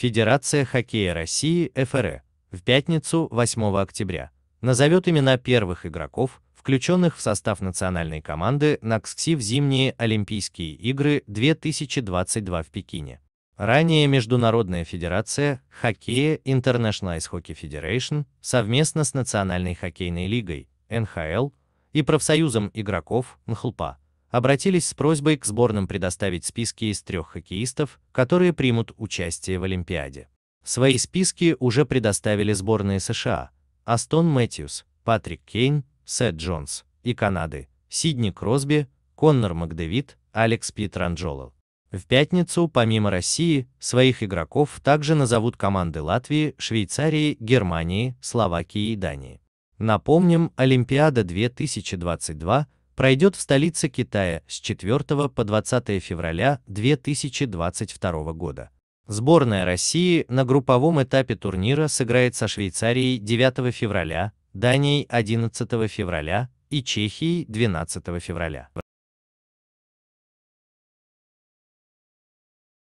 Федерация хоккея России ФРЭ в пятницу 8 октября назовет имена первых игроков, включенных в состав национальной команды НАКСКСИ в зимние Олимпийские игры 2022 в Пекине. Ранее Международная федерация хоккея International Ice Hockey Federation совместно с Национальной хоккейной лигой НХЛ и профсоюзом игроков НХЛПА обратились с просьбой к сборным предоставить списки из трех хоккеистов, которые примут участие в Олимпиаде. Свои списки уже предоставили сборные США, Астон Мэтьюс, Патрик Кейн, Сет Джонс и Канады, Сидни Кросби, Коннор Макдевит, Алекс Питранджоло. В пятницу, помимо России, своих игроков также назовут команды Латвии, Швейцарии, Германии, Словакии и Дании. Напомним, Олимпиада 2022 пройдет в столице Китая с 4 по 20 февраля 2022 года. Сборная России на групповом этапе турнира сыграет со Швейцарией 9 февраля, Данией 11 февраля и Чехией 12 февраля.